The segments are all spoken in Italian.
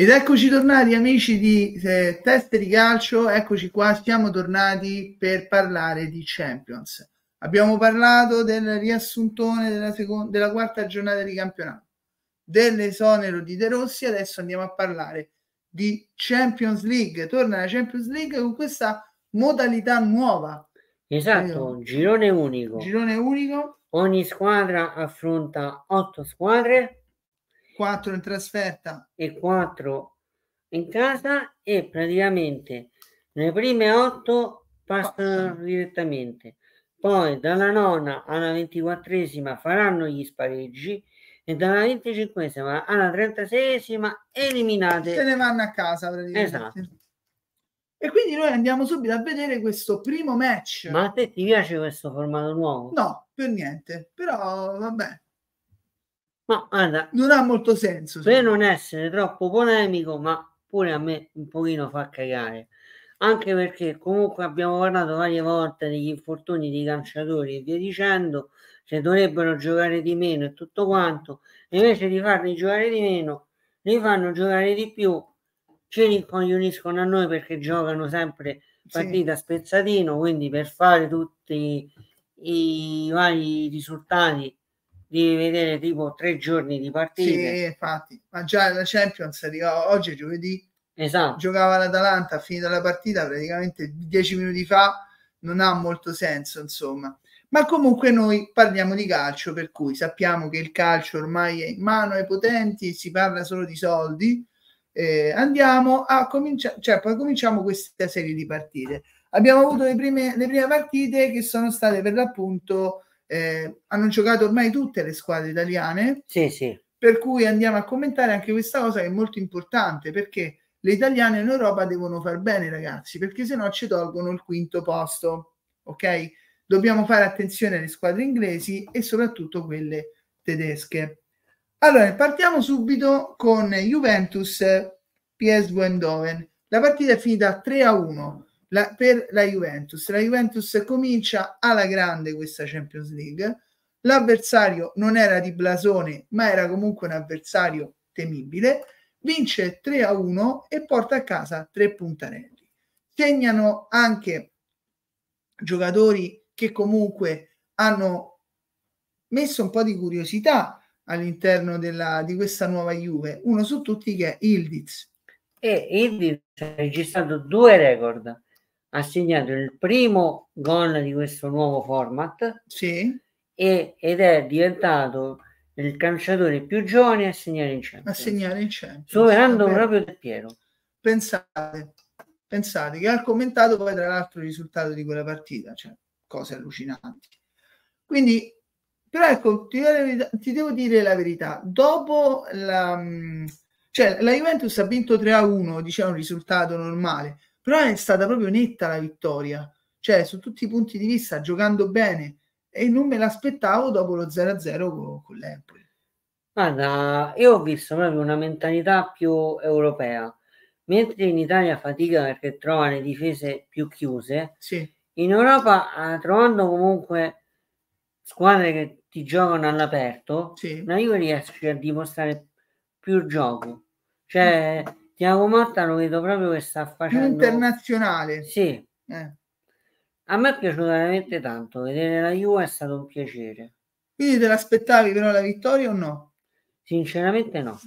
Ed eccoci tornati amici di eh, Teste di Calcio, eccoci qua, siamo tornati per parlare di Champions. Abbiamo parlato del riassuntone della, seconda, della quarta giornata di campionato, dell'esonero di De Rossi, adesso andiamo a parlare di Champions League. Torna la Champions League con questa modalità nuova. Esatto, eh, girone unico. Girone unico. Ogni squadra affronta otto squadre 4 in trasferta e 4 in casa e praticamente le prime 8 passano ah. direttamente. Poi dalla nona alla ventiquattresima faranno gli spareggi e dalla venticinquesima alla trentaseesima eliminate. Se ne vanno a casa Esatto. E quindi noi andiamo subito a vedere questo primo match. Ma a te ti piace questo formato nuovo? No, per niente. Però vabbè, ma guarda, non ha molto senso. Per non essere troppo polemico, ma pure a me un pochino fa cagare. Anche perché comunque abbiamo parlato varie volte degli infortuni di calciatori e via dicendo, se dovrebbero giocare di meno e tutto quanto, invece di farli giocare di meno, li fanno giocare di più, ci rincoglioniscono a noi perché giocano sempre partita sì. spezzatino, quindi per fare tutti i vari risultati devi vedere tipo tre giorni di partita. Sì, infatti, ma già la Champions arriva oggi, giovedì, esatto. giocava l'Atalanta, a fine della partita praticamente dieci minuti fa, non ha molto senso, insomma. Ma comunque noi parliamo di calcio, per cui sappiamo che il calcio ormai è in mano ai potenti, si parla solo di soldi. Eh, andiamo a cominciare, cioè poi cominciamo questa serie di partite. Abbiamo avuto le prime, le prime partite che sono state per l'appunto eh, hanno giocato ormai tutte le squadre italiane. Sì, sì. Per cui andiamo a commentare anche questa cosa che è molto importante perché le italiane in Europa devono far bene, ragazzi, perché se no ci tolgono il quinto posto. Ok? Dobbiamo fare attenzione alle squadre inglesi e soprattutto quelle tedesche. Allora, partiamo subito con Juventus PS Eindhoven. La partita è finita 3 a 1 la, per la Juventus. La Juventus comincia alla grande questa Champions League. L'avversario non era di blasone, ma era comunque un avversario temibile. Vince 3 a 1 e porta a casa tre puntanelli. Segnano anche giocatori che comunque hanno messo un po' di curiosità all'interno della, di questa nuova Juve. Uno su tutti che è Ildiz. E Ildiz ha registrato due record ha segnato il primo gol di questo nuovo format sì. e, ed è diventato il calciatore più giovane a segnare in centro. A segnare in centro. Superando Vabbè. proprio Del Piero. Pensate, pensate, che ha commentato poi tra l'altro il risultato di quella partita, cioè cose allucinanti. Quindi, però ecco, ti, ti devo dire la verità, dopo la... Cioè, la Juventus ha vinto 3-1, diciamo un risultato normale, però è stata proprio netta la vittoria, cioè su tutti i punti di vista, giocando bene e non me l'aspettavo dopo lo 0-0 con, con l'Empoli. Guarda, io ho visto proprio una mentalità più europea, mentre in Italia fatica perché trova le difese più chiuse, sì. in Europa eh, trovando comunque squadre che ti giocano all'aperto, sì. ma io riesco a dimostrare più gioco. Cioè, Tiago Motta lo vedo proprio che sta facendo internazionale. Sì. Eh. A me è piaciuto veramente tanto, vedere la Juve è stato un piacere. Quindi te l'aspettavi però la vittoria o no? Sinceramente no.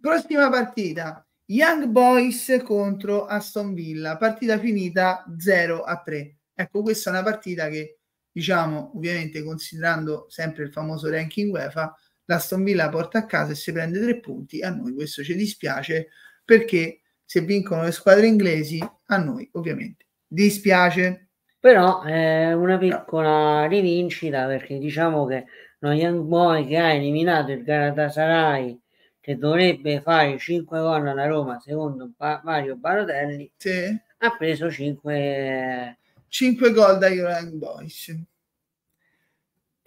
Prossima partita, Young Boys contro Aston Villa, partita finita 0 a 3. Ecco, questa è una partita che, diciamo, ovviamente considerando sempre il famoso ranking UEFA, l'Aston Villa porta a casa e si prende tre punti, a noi questo ci dispiace perché se vincono le squadre inglesi, a noi ovviamente dispiace. Però è eh, una piccola rivincita perché diciamo che lo Young Boy che ha eliminato il Galatasaray che dovrebbe fare 5 gol alla Roma secondo Mario Barotelli sì. ha preso 5 5 eh, gol da Young Boys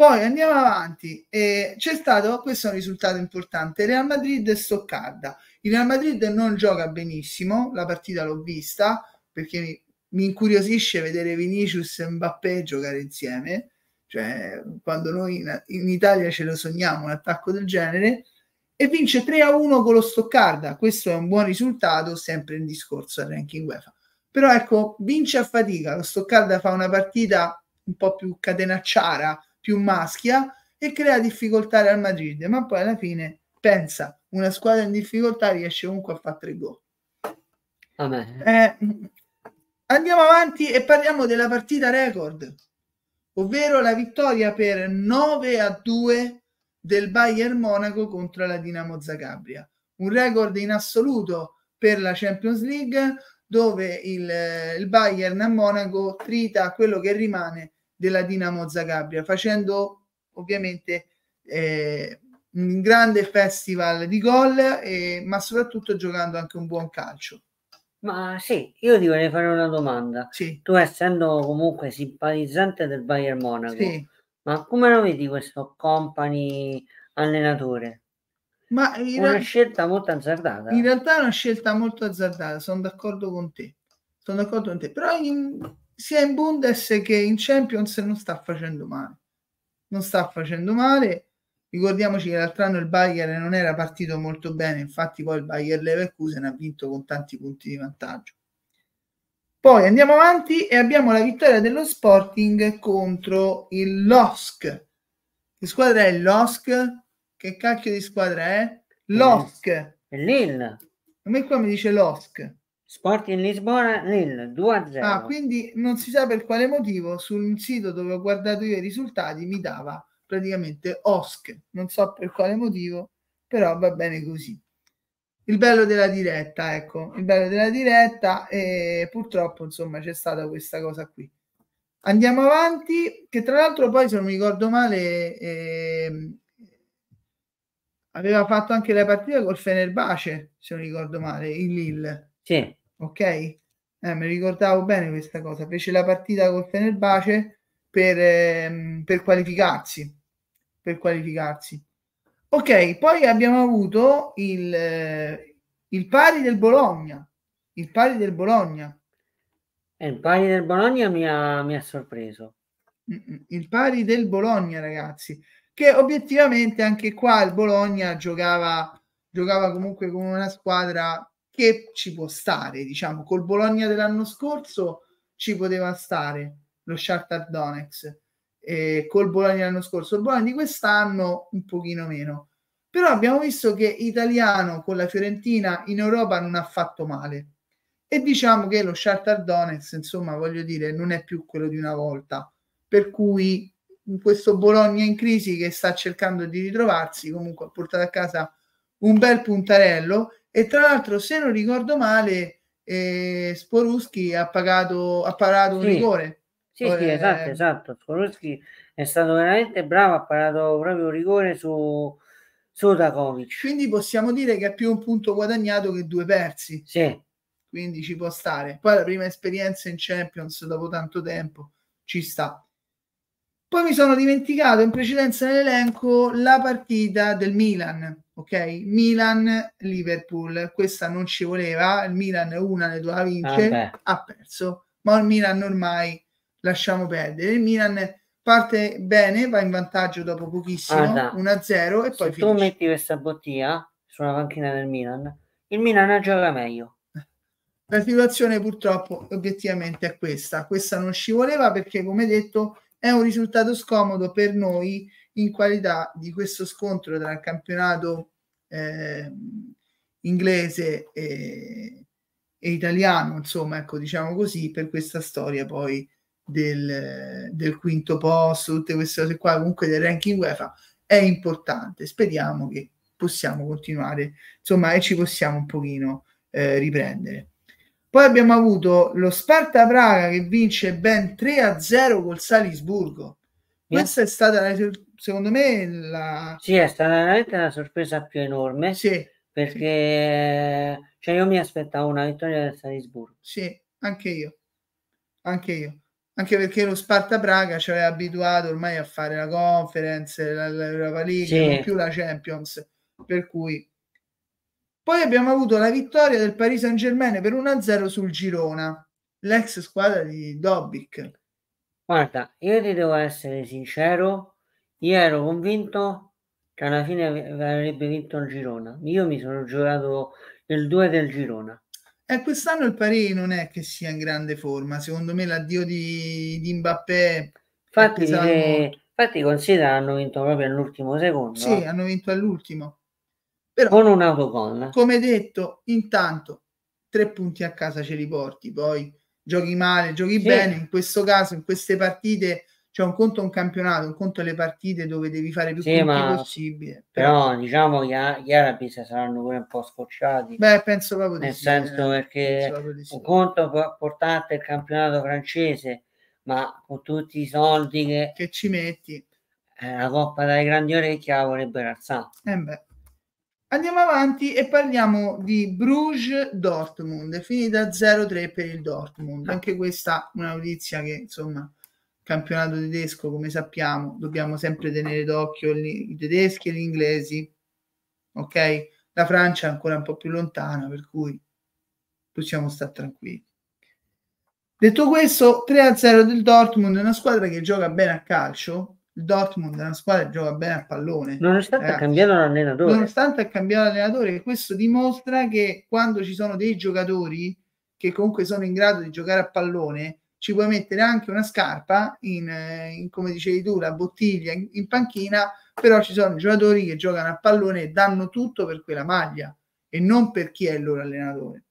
poi andiamo avanti, eh, c'è stato, questo è un risultato importante, Real Madrid e Stoccarda. Il Real Madrid non gioca benissimo, la partita l'ho vista perché mi, mi incuriosisce vedere Vinicius e Mbappé giocare insieme, cioè quando noi in, in Italia ce lo sogniamo un attacco del genere, e vince 3 a 1 con lo Stoccarda. Questo è un buon risultato, sempre in discorso al ranking UEFA. Però ecco, vince a fatica, lo Stoccarda fa una partita un po' più catenacciara più maschia e crea difficoltà al Madrid, ma poi alla fine pensa, una squadra in difficoltà riesce comunque a fare tre gol. Eh, andiamo avanti e parliamo della partita record, ovvero la vittoria per 9 a 2 del Bayern Monaco contro la Dinamo Zagabria, un record in assoluto per la Champions League dove il, eh, il Bayern a Monaco trita quello che rimane della Dinamo Zagabria, facendo ovviamente eh, un grande festival di gol, eh, ma soprattutto giocando anche un buon calcio. Ma sì, io ti vorrei fare una domanda. Sì. Tu essendo comunque simpatizzante del Bayern Monaco, sì. ma come lo vedi questo company allenatore? Ma una ra- scelta molto azzardata. In realtà è una scelta molto azzardata, sono d'accordo con te. Sono d'accordo con te, però in, sia in Bundes che in Champions non sta facendo male. Non sta facendo male. Ricordiamoci che l'altro anno il Bayern non era partito molto bene, infatti poi il Bayern Leverkusen ha vinto con tanti punti di vantaggio. Poi andiamo avanti e abbiamo la vittoria dello Sporting contro il LOSC. Che squadra è il LOSC? Che cacchio di squadra è? LOSC. Lille. A me qua mi dice LOSC. Sporting Lisbona nel 2-0. Ah, quindi non si sa per quale motivo sul sito dove ho guardato io i risultati mi dava praticamente OSC, non so per quale motivo, però va bene così. Il bello della diretta, ecco, il bello della diretta e purtroppo insomma c'è stata questa cosa qui. Andiamo avanti, che tra l'altro poi se non mi ricordo male eh, aveva fatto anche la partita col Fenerbace, se non ricordo male, il Lille. Sì ok? Eh, mi ricordavo bene questa cosa, fece la partita col Fenerbahce per, ehm, per qualificarsi, per qualificarsi. Ok, poi abbiamo avuto il, eh, il pari del Bologna, il pari del Bologna. E eh, il pari del Bologna mi ha, mi ha sorpreso. Mm, mm, il pari del Bologna, ragazzi, che obiettivamente anche qua il Bologna giocava, giocava comunque con una squadra che ci può stare, diciamo, col Bologna dell'anno scorso ci poteva stare lo Shakhtar Donex, eh, col Bologna dell'anno scorso, il Bologna di quest'anno un pochino meno. Però abbiamo visto che Italiano con la Fiorentina in Europa non ha fatto male. E diciamo che lo Shakhtar Donex, insomma, voglio dire, non è più quello di una volta. Per cui questo Bologna in crisi che sta cercando di ritrovarsi, comunque ha portato a casa un bel puntarello e tra l'altro se non ricordo male eh, Sporuschi ha pagato ha parato un sì. rigore sì, sì eh, esatto esatto Sporuschi è stato veramente bravo ha parato proprio un rigore su su Dakovic quindi possiamo dire che è più un punto guadagnato che due persi sì quindi ci può stare poi la prima esperienza in Champions dopo tanto tempo ci sta poi mi sono dimenticato in precedenza nell'elenco la partita del Milan, ok? Milan-Liverpool, questa non ci voleva, il Milan una ne doveva vincere, ah, ha perso, ma il Milan ormai lasciamo perdere. Il Milan parte bene, va in vantaggio dopo pochissimo, ah, Guarda, 1-0 e poi se finisce. tu metti questa bottiglia sulla panchina del Milan, il Milan gioca meglio. La situazione purtroppo obiettivamente è questa, questa non ci voleva perché come detto è un risultato scomodo per noi in qualità di questo scontro tra il campionato eh, inglese e, e, italiano, insomma, ecco, diciamo così, per questa storia poi del, del quinto posto, tutte queste cose qua, comunque del ranking UEFA, è importante. Speriamo che possiamo continuare, insomma, e ci possiamo un pochino eh, riprendere. Poi abbiamo avuto lo Sparta Praga che vince ben 3 a 0 col Salisburgo. Questa è stata, secondo me, la... Sì, è stata veramente la sorpresa più enorme. Sì. Perché sì. Cioè, io mi aspettavo una vittoria del Salisburgo. Sì, anche io. Anche io. Anche perché lo Sparta Praga ci aveva abituato ormai a fare la conference, la, la, la League, sì. non più la Champions. Per cui poi abbiamo avuto la vittoria del Paris Saint Germain per 1-0 sul Girona, l'ex squadra di Dobic. Guarda, io ti devo essere sincero, io ero convinto che alla fine avrebbe vinto il Girona. Io mi sono giocato il 2 del Girona. Eh, quest'anno il Paris non è che sia in grande forma, secondo me l'addio di, di Mbappé. Infatti, se, infatti considera hanno vinto proprio all'ultimo secondo. Sì, eh? hanno vinto all'ultimo. Però, con un'autogol. Come detto, intanto tre punti a casa ce li porti, poi giochi male, giochi sì. bene, in questo caso, in queste partite c'è un conto un campionato, un conto le partite dove devi fare più sì, punti ma... possibile. Però, però diciamo che gli arabi saranno pure un po' scocciati. Beh, penso proprio di Nel sì, senso eh, perché sì. un conto portante il campionato francese, ma con tutti i soldi che, che ci metti. Eh, la coppa dai grandi orecchie la vorrebbero alzare. Eh beh. Andiamo avanti e parliamo di Bruges-Dortmund, finita 0-3 per il Dortmund. Ah. Anche questa è una notizia che, insomma, campionato tedesco, come sappiamo, dobbiamo sempre tenere d'occhio i tedeschi e gli inglesi, ok? La Francia è ancora un po' più lontana, per cui possiamo stare tranquilli. Detto questo, 3-0 del Dortmund, una squadra che gioca bene a calcio, il Dortmund è una squadra che gioca bene a pallone. Nonostante ha cambiato l'allenatore. Nonostante è cambiato l'allenatore, questo dimostra che quando ci sono dei giocatori che comunque sono in grado di giocare a pallone, ci puoi mettere anche una scarpa, in, eh, in come dicevi tu, la bottiglia in, in, panchina, però ci sono giocatori che giocano a pallone e danno tutto per quella maglia e non per chi è il loro allenatore.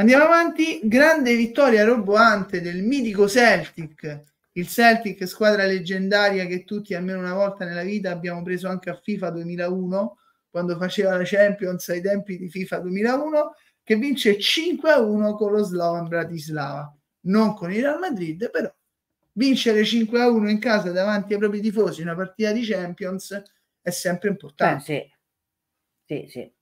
Andiamo avanti, grande vittoria roboante del mitico Celtic il Celtic, squadra leggendaria che tutti almeno una volta nella vita abbiamo preso anche a FIFA 2001, quando faceva la Champions ai tempi di FIFA 2001, che vince 5-1 a con lo Slovan Bratislava. Non con il Real Madrid, però vincere 5-1 a in casa davanti ai propri tifosi una partita di Champions è sempre importante. Eh, sì. Sì, sì.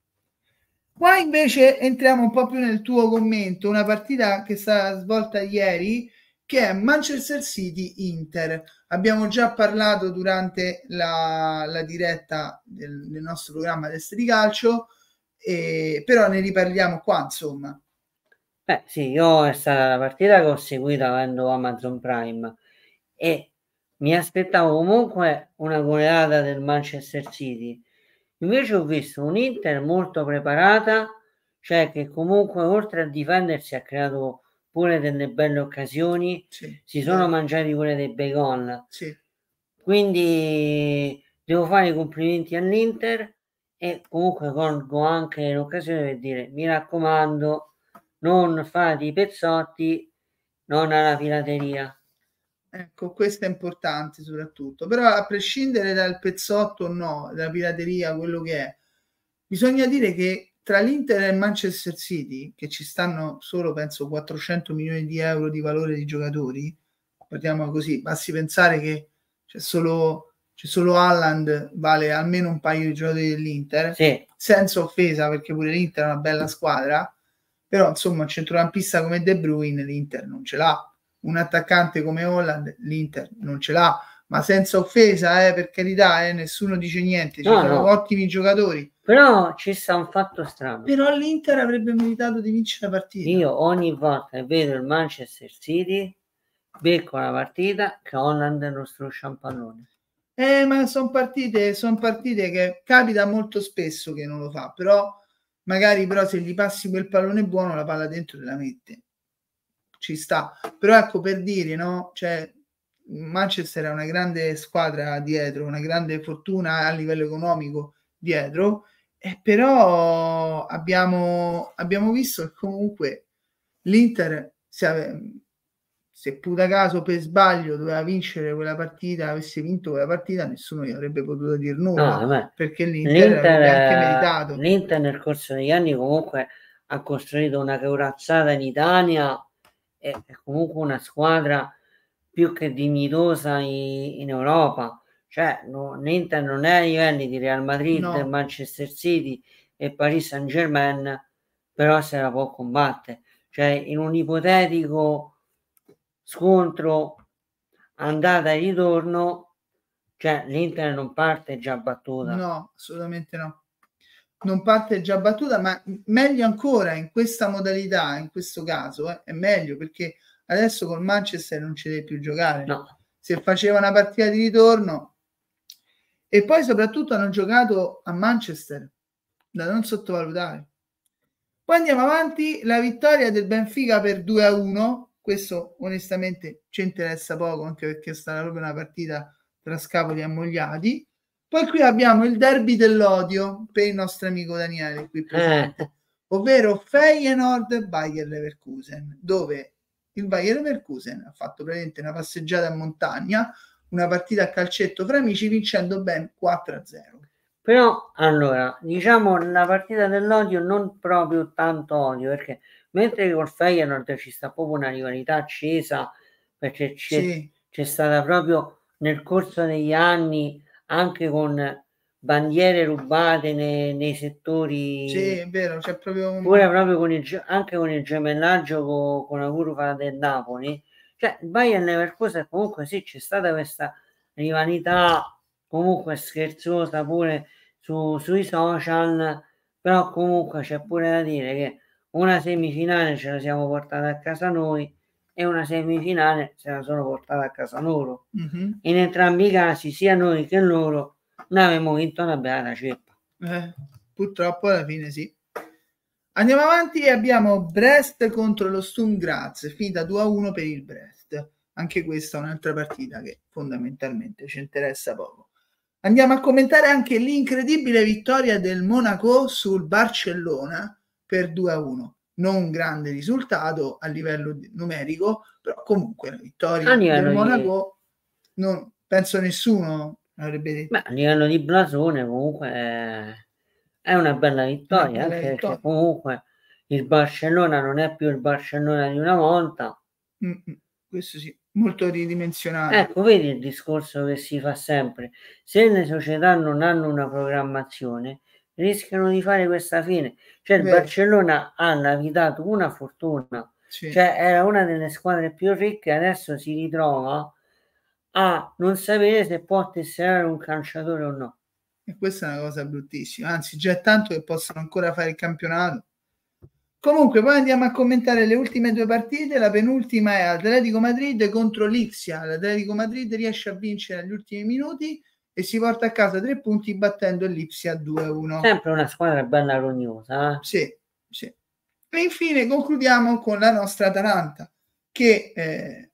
Qua invece entriamo un po' più nel tuo commento, una partita che è stata svolta ieri che è Manchester City Inter. Abbiamo già parlato durante la, la diretta del, del, nostro programma Test di Calcio, eh, però ne riparliamo qua, insomma. Beh, sì, io è stata la partita che ho seguito avendo Amazon Prime e mi aspettavo comunque una goleata del Manchester City. Invece ho visto un Inter molto preparata, cioè che comunque oltre a difendersi ha creato pure delle belle occasioni, sì. si sono eh. mangiati pure dei bacon. Sì. Quindi devo fare i complimenti all'Inter e comunque colgo anche l'occasione per dire mi raccomando non fate i pezzotti, non alla pirateria. Ecco, questo è importante soprattutto, però a prescindere dal pezzotto o no, dalla pirateria, quello che è, bisogna dire che tra l'Inter e il Manchester City, che ci stanno solo, penso, 400 milioni di euro di valore di giocatori, partiamo così, basti pensare che c'è solo, c'è solo Alland, vale almeno un paio di giocatori dell'Inter, sì. senza offesa perché pure l'Inter è una bella squadra, però insomma un centrocampista come De Bruyne l'Inter non ce l'ha, un attaccante come Holland l'Inter non ce l'ha, ma senza offesa, eh, per carità, eh, nessuno dice niente, ci no, sono no. ottimi giocatori. Però ci sta un fatto strano. Però l'Inter avrebbe meritato di vincere la partita. Io ogni volta che vedo il Manchester City, becco la partita che Holland non struscia un pallone. Eh, ma sono partite, son partite che capita molto spesso che non lo fa, però magari però se gli passi quel pallone buono la palla dentro te la mette. Ci sta. Però ecco per dire, no? Cioè, Manchester ha una grande squadra dietro, una grande fortuna a livello economico dietro, e eh, però abbiamo, abbiamo visto che comunque l'Inter, se, ave, se puta caso per sbaglio doveva vincere quella partita, avesse vinto quella partita, nessuno gli avrebbe potuto dire nulla, no, perché l'Inter, l'Inter anche meritato. L'Inter nel corso degli anni comunque ha costruito una corazzata in Italia è comunque una squadra più che dignitosa in, in Europa. Cioè, no, l'Inter non è ai livelli di Real Madrid, no. Manchester City e Paris Saint Germain, però se la può combattere. Cioè, in un ipotetico scontro andata e ritorno, cioè l'Inter non parte già battuta. No, assolutamente no. Non parte già battuta, ma meglio ancora in questa modalità, in questo caso, eh, è meglio perché Adesso col Manchester non ci deve più giocare. No. Se faceva una partita di ritorno e poi soprattutto hanno giocato a Manchester, da non sottovalutare. Poi andiamo avanti, la vittoria del Benfica per 2 a 1. Questo onestamente ci interessa poco, anche perché è stata proprio una partita tra scapoli ammogliati. Poi qui abbiamo il derby dell'odio per il nostro amico Daniele, qui presente, eh. ovvero Feyenoord Bayer Leverkusen, dove il Bayer Leverkusen ha fatto praticamente una passeggiata a montagna, una partita a calcetto fra amici vincendo ben 4-0. Però allora, diciamo la partita dell'odio non proprio tanto odio, perché mentre col Feyenoord ci sta proprio una rivalità accesa, perché c'è, sì. c'è stata proprio nel corso degli anni anche con bandiere rubate nei, nei settori. Sì, è vero, c'è proprio un... Pure proprio con il, anche con il gemellaggio con, con la curva del Napoli. Cioè, il Bayern Leverkusen comunque sì, c'è stata questa rivalità comunque scherzosa pure su, sui social, però comunque c'è pure da dire che una semifinale ce la siamo portata a casa noi e una semifinale se la sono portata a casa loro. Mm-hmm. In entrambi i casi, sia noi che loro, noi abbiamo vinto una bella ceppa. Eh, purtroppo alla fine sì. Andiamo avanti e abbiamo Brest contro lo Sturm Graz, finita 2-1 per il Brest. Anche questa è un'altra partita che fondamentalmente ci interessa poco. Andiamo a commentare anche l'incredibile vittoria del Monaco sul Barcellona per 2-1. Non un grande risultato a livello numerico, però comunque la vittoria del Monaco non penso nessuno avrebbe detto. Ma a livello di blasone comunque è, una bella vittoria, una bella vittoria. comunque il Barcellona non è più il Barcellona di una volta. questo sì, molto ridimensionato. Ecco, vedi il discorso che si fa sempre. Se le società non hanno una programmazione, rischiano di fare questa fine. Cioè il Beh. Barcellona ha navigato una fortuna, sì. cioè era una delle squadre più ricche, adesso si ritrova a non sapere se può tesserare un calciatore o no. E questa è una cosa bruttissima, anzi già è tanto che possono ancora fare il campionato. Comunque, poi andiamo a commentare le ultime due partite. La penultima è Atletico Madrid contro Lipsia, L'Atletico Madrid riesce a vincere agli ultimi minuti e si porta a casa tre punti battendo l'Ipsia 2-1. Sempre una squadra bella rognosa. Eh. Sì, sì. E infine concludiamo con la nostra Atalanta che eh,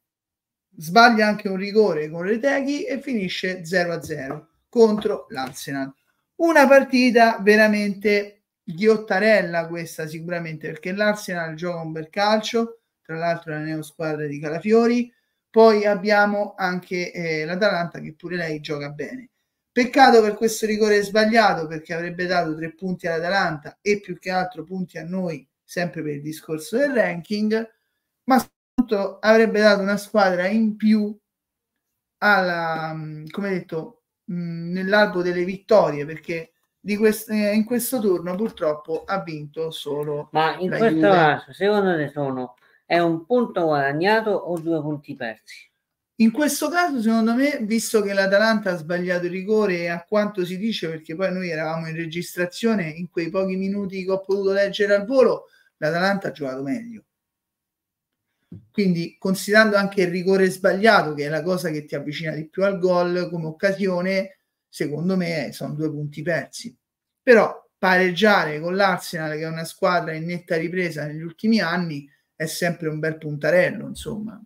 sbaglia anche un rigore con le Reteghi e finisce 0-0 contro l'Arsenal. Una partita veramente ghiottarella questa sicuramente perché l'Arsenal gioca un bel calcio, tra l'altro la neo squadra di Calafiori, poi abbiamo anche eh, l'Atalanta che pure lei gioca bene. Peccato per questo rigore sbagliato perché avrebbe dato tre punti all'Atalanta e più che altro punti a noi sempre per il discorso del ranking, ma avrebbe dato una squadra in più alla, mm, come detto, mm, nell'albo delle vittorie perché di quest- eh, in questo turno purtroppo ha vinto solo ma in questo Juve. caso secondo te sono è un punto guadagnato o due punti persi in questo caso secondo me visto che l'Atalanta ha sbagliato il rigore a quanto si dice perché poi noi eravamo in registrazione in quei pochi minuti che ho potuto leggere al volo l'Atalanta ha giocato meglio quindi considerando anche il rigore sbagliato, che è la cosa che ti avvicina di più al gol come occasione, secondo me sono due punti persi. Però pareggiare con l'Arsenal, che è una squadra in netta ripresa negli ultimi anni, è sempre un bel puntarello, insomma.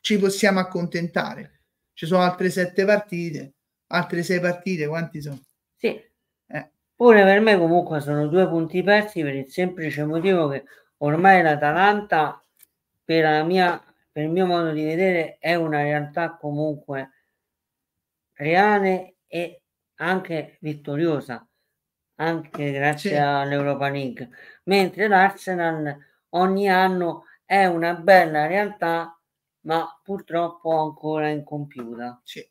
Ci possiamo accontentare. Ci sono altre sette partite, altre sei partite, quanti sono? Sì. Eh. Pure per me comunque sono due punti persi per il semplice motivo che ormai l'Atalanta per, mia, per il mio modo di vedere è una realtà comunque reale e anche vittoriosa, anche grazie sì. all'Europa League, mentre l'Arsenal ogni anno è una bella realtà, ma purtroppo ancora incompiuta. Sì,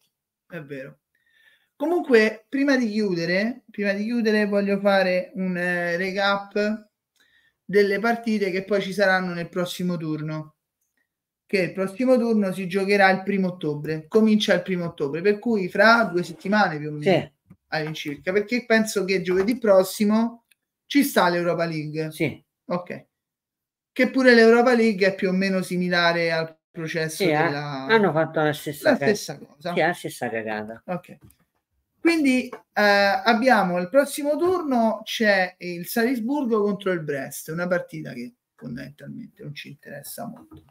è vero. Comunque, prima di chiudere, prima di chiudere voglio fare un eh, recap delle partite che poi ci saranno nel prossimo turno che il prossimo turno si giocherà il primo ottobre comincia il primo ottobre per cui fra due settimane più o meno sì. all'incirca perché penso che giovedì prossimo ci sta l'Europa League sì. ok che pure l'Europa League è più o meno similare al processo sì, della... hanno fatto la stessa, la stessa cosa sì, la stessa cagata ok quindi eh, abbiamo il prossimo turno c'è il Salisburgo contro il Brest, una partita che fondamentalmente non ci interessa molto.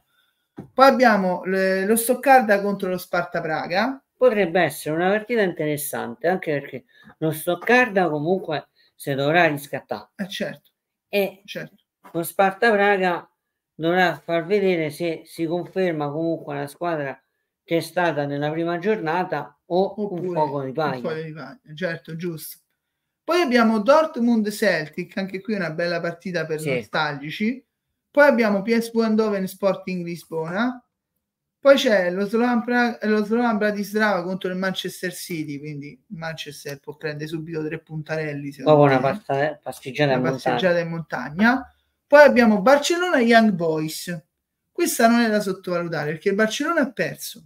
Poi abbiamo le, lo Stoccarda contro lo Sparta Praga. Potrebbe essere una partita interessante, anche perché lo Stoccarda comunque se dovrà riscattare. Eh certo. E certo. lo Sparta Praga dovrà far vedere se si conferma comunque la squadra che è stata nella prima giornata o Oppure, un fuoco di paglia. di paglia. Certo, giusto. Poi abbiamo Dortmund Celtic, anche qui una bella partita per sì. nostalgici. Poi abbiamo PSV Eindhoven Sporting Lisbona. Poi c'è lo Slovan, Bratislava contro il Manchester City, quindi Manchester può prendere subito tre puntarelli. Dopo una pasta- eh, passeggiata, una in, passeggiata montagna. in montagna. Poi abbiamo Barcellona Young Boys. Questa non è da sottovalutare perché il Barcellona ha perso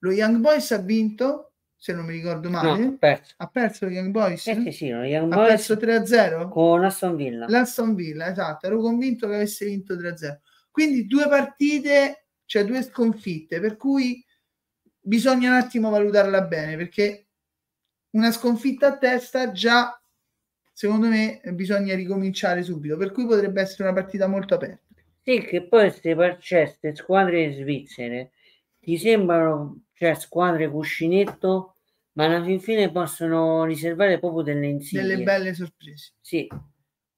lo Young Boys ha vinto, se non mi ricordo male. No, ha, perso. ha perso lo Young Boys? Eh sì, sì, Young ha Boys perso 3-0? Con Aston Villa. L'Aston Villa, esatto. Ero convinto che avesse vinto 3-0. Quindi due partite, cioè due sconfitte, per cui bisogna un attimo valutarla bene, perché una sconfitta a testa già secondo me bisogna ricominciare subito, per cui potrebbe essere una partita molto aperta. Sì, che poi queste squadre svizzere ti sembrano cioè squadre cuscinetto, ma alla fin fine possono riservare proprio delle insigne. Delle belle sorprese. Sì.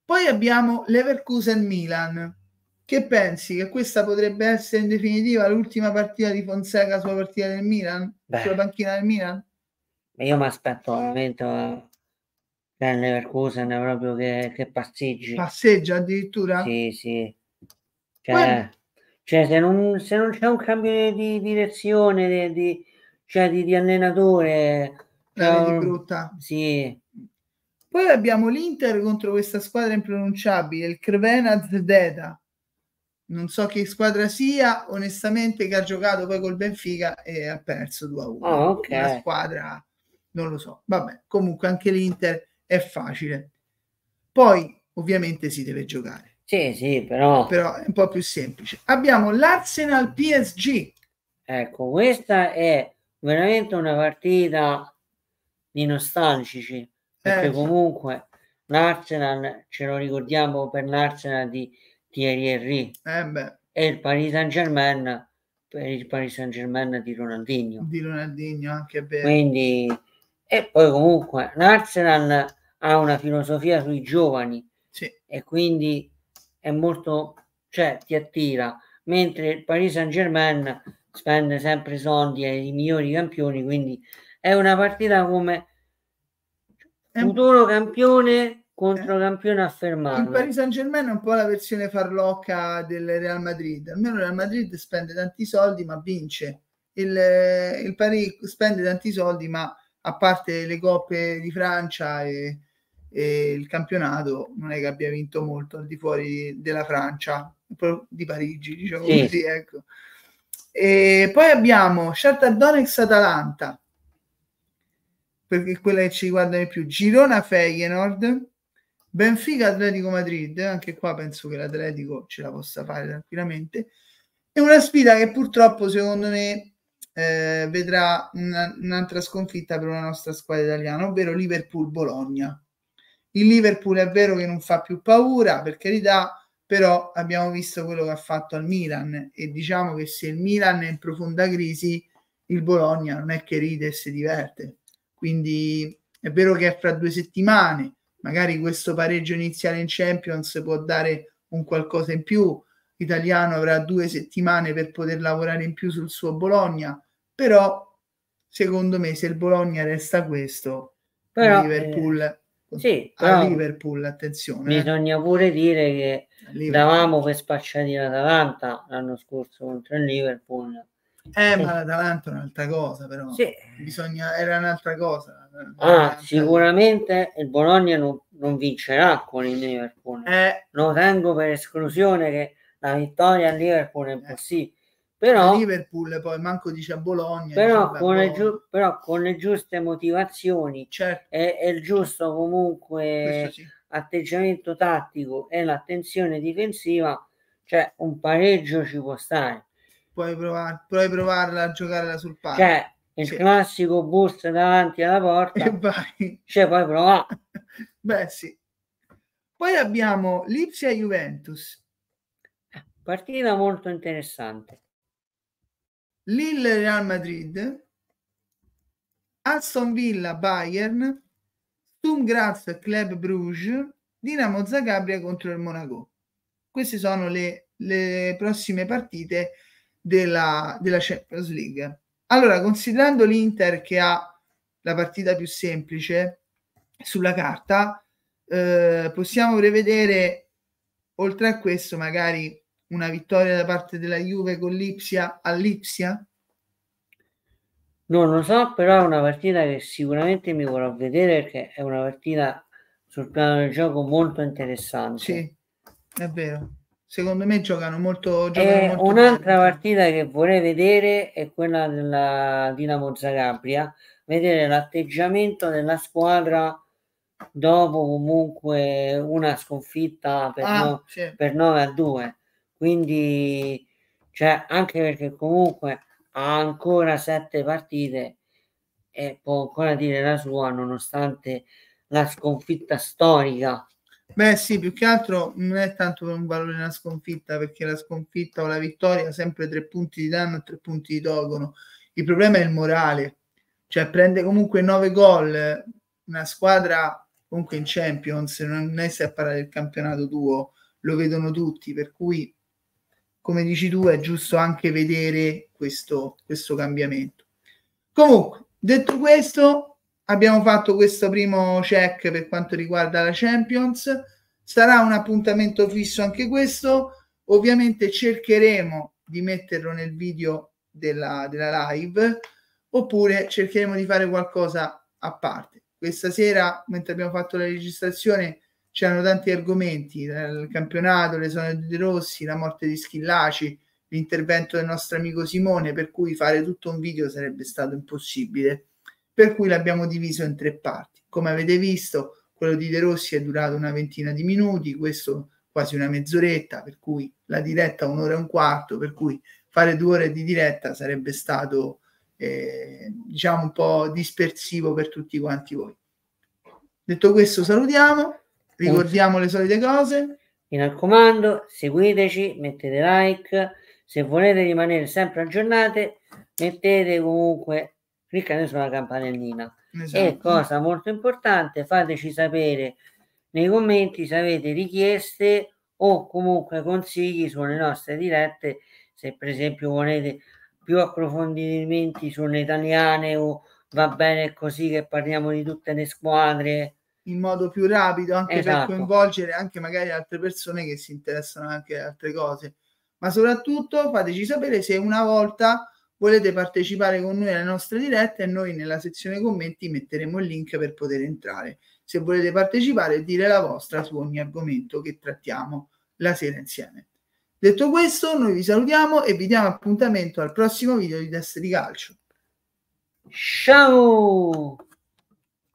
Poi abbiamo Leverkusen Milan. Che pensi che questa potrebbe essere in definitiva l'ultima partita di Fonseca sulla partita del Milan? Beh. Sulla panchina del Milan? Io mi aspetto eh. veramente dal eh, Leverkusen proprio che, che passeggi. Passeggia addirittura? Sì, sì. Cioè... Poi cioè, se non, se non c'è un cambio di direzione, di, di, cioè di, di allenatore... è di eh, brutta. Sì. Poi abbiamo l'Inter contro questa squadra impronunciabile, il Crevena Zdeda. Non so che squadra sia, onestamente, che ha giocato poi col Benfica e ha perso 2-1. Oh, ah, okay. Una squadra, non lo so. Vabbè, comunque anche l'Inter è facile. Poi, ovviamente, si deve giocare. Sì, sì, però... però è un po' più semplice. Abbiamo l'Arsenal PSG. Ecco, questa è veramente una partita di nostalgici, perché eh, comunque l'Arsenal ce lo ricordiamo per l'Arsenal di Thierry Henry eh e il Paris Saint Germain per il Paris Saint Germain di Ronaldinho. Di Ronaldinho, anche bene. Quindi, e poi comunque l'Arsenal ha una filosofia sui giovani sì. e quindi è molto, cioè ti attira, mentre il Paris Saint Germain spende sempre soldi ai migliori campioni, quindi è una partita come futuro campione contro eh. campione affermato. Il Paris Saint Germain è un po' la versione farlocca del Real Madrid, almeno il Real Madrid spende tanti soldi ma vince, il, il Paris spende tanti soldi ma a parte le coppe di Francia e e il campionato non è che abbia vinto molto al di fuori della Francia, di Parigi, diciamo sì. così, ecco. E poi abbiamo Shakhtar Donetsk Atalanta, perché è quella che ci riguarda di più, Girona Feyenoord, Benfica Atletico Madrid, anche qua penso che l'Atletico ce la possa fare tranquillamente, è una sfida che purtroppo secondo me eh, vedrà una, un'altra sconfitta per una nostra squadra italiana, ovvero Liverpool-Bologna. Il Liverpool è vero che non fa più paura, per carità, però abbiamo visto quello che ha fatto al Milan e diciamo che se il Milan è in profonda crisi, il Bologna non è che ride e si diverte. Quindi è vero che è fra due settimane, magari questo pareggio iniziale in Champions può dare un qualcosa in più. L'italiano avrà due settimane per poter lavorare in più sul suo Bologna, però secondo me se il Bologna resta questo, però, il Liverpool... Eh sì, a Liverpool, attenzione. Eh. Bisogna eh. pure dire che Liverpool. davamo per spacciati l'Atalanta l'anno scorso contro il Liverpool. Eh, sì. ma l'Atalanta è un'altra cosa, però. Sì. Bisogna, era un'altra cosa. Ah, sicuramente il Bologna non, non, vincerà con il Liverpool. Eh. Lo tengo per esclusione che la vittoria al Liverpool è eh. impossibile. Eh però, Liverpool poi manco dice a Bologna però, con, Le, giu- però con le giuste motivazioni certo. e, e, il giusto comunque sì. atteggiamento tattico e l'attenzione difensiva cioè un pareggio ci può stare puoi, provar- puoi provarla a giocarla sul palo cioè il sì. classico boost davanti alla porta e vai. cioè puoi provare beh sì poi abbiamo Lipsia Juventus eh, partita molto interessante Lille Real Madrid, Aston Villa Bayern, Sturm Graz Club Bruges, Dinamo Zagabria contro il Monaco. Queste sono le, le prossime partite della, della Champions League. Allora, considerando l'Inter che ha la partita più semplice sulla carta, eh, possiamo prevedere oltre a questo magari una vittoria da parte della Juve con l'Ipsia all'Ipsia? non lo so, però è una partita che sicuramente mi vorrò vedere perché è una partita sul piano del gioco molto interessante. Sì, è vero. Secondo me giocano molto. Giocano molto un'altra bene. partita che vorrei vedere è quella della Dinamo Zagabria, vedere l'atteggiamento della squadra dopo comunque una sconfitta per, ah, no, sì. per 9 a 2 quindi, cioè, anche perché comunque ha ancora sette partite e può ancora dire la sua nonostante la sconfitta storica. Beh sì, più che altro non è tanto per un valore una sconfitta, perché la sconfitta o la vittoria sempre tre punti di danno e tre punti di tolgono. Il problema è il morale, cioè prende comunque nove gol una squadra comunque in Champions, non è se a parlare del campionato tuo, lo vedono tutti, per cui come dici tu, è giusto anche vedere questo, questo cambiamento. Comunque, detto questo, abbiamo fatto questo primo check per quanto riguarda la Champions. Sarà un appuntamento fisso anche questo. Ovviamente cercheremo di metterlo nel video della, della live oppure cercheremo di fare qualcosa a parte. Questa sera, mentre abbiamo fatto la registrazione, c'erano tanti argomenti, eh, il campionato, le zone di Rossi, la morte di Schillaci, l'intervento del nostro amico Simone, per cui fare tutto un video sarebbe stato impossibile. Per cui l'abbiamo diviso in tre parti. Come avete visto, quello di De Rossi è durato una ventina di minuti, questo quasi una mezz'oretta, per cui la diretta un'ora e un quarto, per cui fare due ore di diretta sarebbe stato eh, diciamo un po' dispersivo per tutti quanti voi. Detto questo salutiamo Ricordiamo le solite cose. Mi raccomando, seguiteci, mettete like. Se volete rimanere sempre aggiornate, mettete comunque, cliccate sulla campanellina. Esatto. E cosa molto importante, fateci sapere nei commenti se avete richieste o comunque consigli sulle nostre dirette, se per esempio volete più approfondimenti sulle italiane o va bene così che parliamo di tutte le squadre in modo più rapido anche esatto. per coinvolgere anche magari altre persone che si interessano anche ad altre cose ma soprattutto fateci sapere se una volta volete partecipare con noi alle nostre dirette e noi nella sezione commenti metteremo il link per poter entrare se volete partecipare e dire la vostra su ogni argomento che trattiamo la sera insieme detto questo noi vi salutiamo e vi diamo appuntamento al prossimo video di Test di Calcio ciao